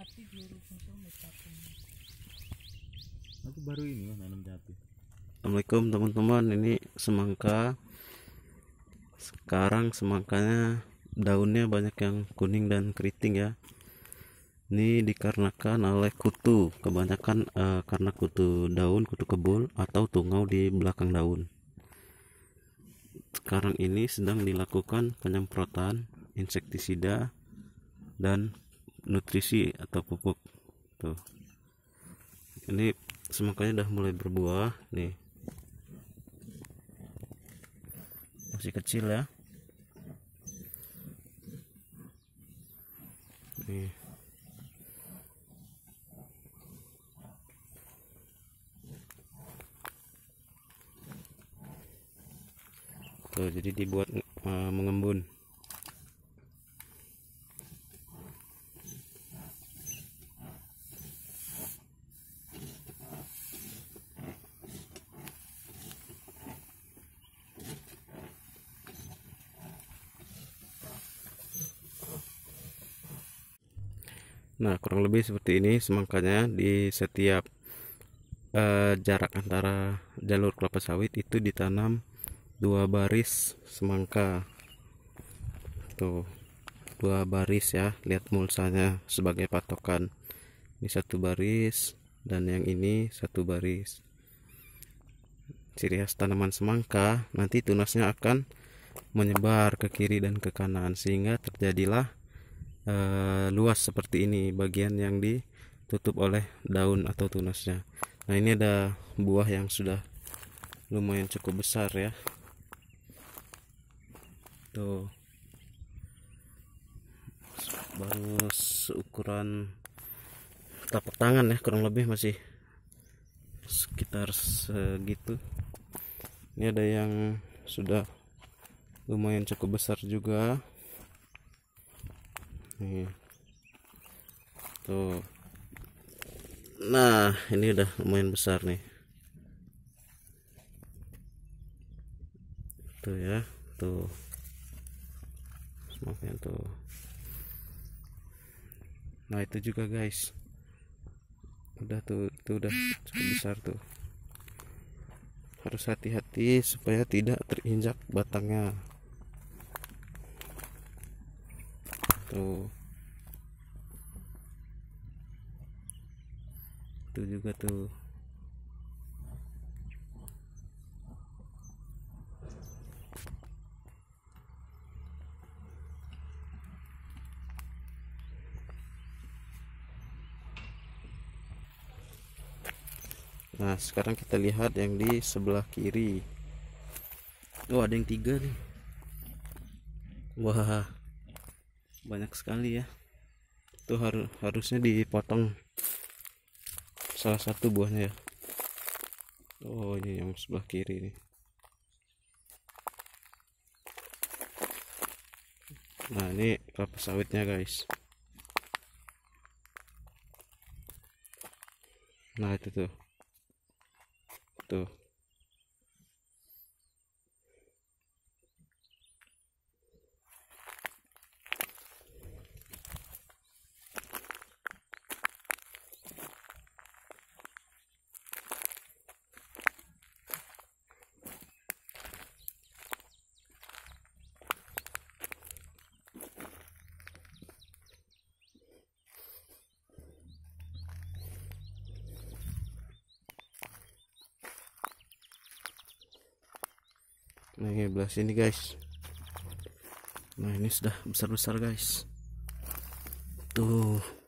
mati dia sumit aku baru ini ya, nanam cabai Assalamualaikum teman-teman ini semangka sekarang semangkanya daunnya banyak yang kuning dan keriting ya ini dikarenakan oleh kutu kebanyakan uh, karena kutu daun kutu kebul atau tungau di belakang daun sekarang ini sedang dilakukan penyemprotan insektisida dan nutrisi atau pupuk tuh ini semangkanya udah mulai berbuah nih masih kecil ya nih tuh jadi dibuat uh, mengembun Nah, kurang lebih seperti ini semangkanya di setiap eh, jarak antara jalur kelapa sawit itu ditanam dua baris semangka. Tuh, dua baris ya. Lihat mulsanya sebagai patokan. Ini satu baris dan yang ini satu baris. Ciri khas tanaman semangka nanti tunasnya akan menyebar ke kiri dan ke kanan sehingga terjadilah Eh, luas seperti ini bagian yang ditutup oleh daun atau tunasnya nah ini ada buah yang sudah lumayan cukup besar ya tuh baru seukuran tapak tangan ya kurang lebih masih sekitar segitu ini ada yang sudah lumayan cukup besar juga tuh nah ini udah lumayan besar nih tuh ya tuh semakin tuh nah itu juga guys udah tuh itu udah cukup besar tuh harus hati-hati supaya tidak terinjak batangnya tuh gitu. itu juga tuh Nah sekarang kita lihat yang di sebelah kiri Oh ada yang tiga nih Wah banyak sekali ya itu harus harusnya dipotong salah satu buahnya ya oh ini yang sebelah kiri ini nah ini kelapa sawitnya guys nah itu tuh tuh Nah ini belah sini guys nah ini sudah besar-besar guys tuh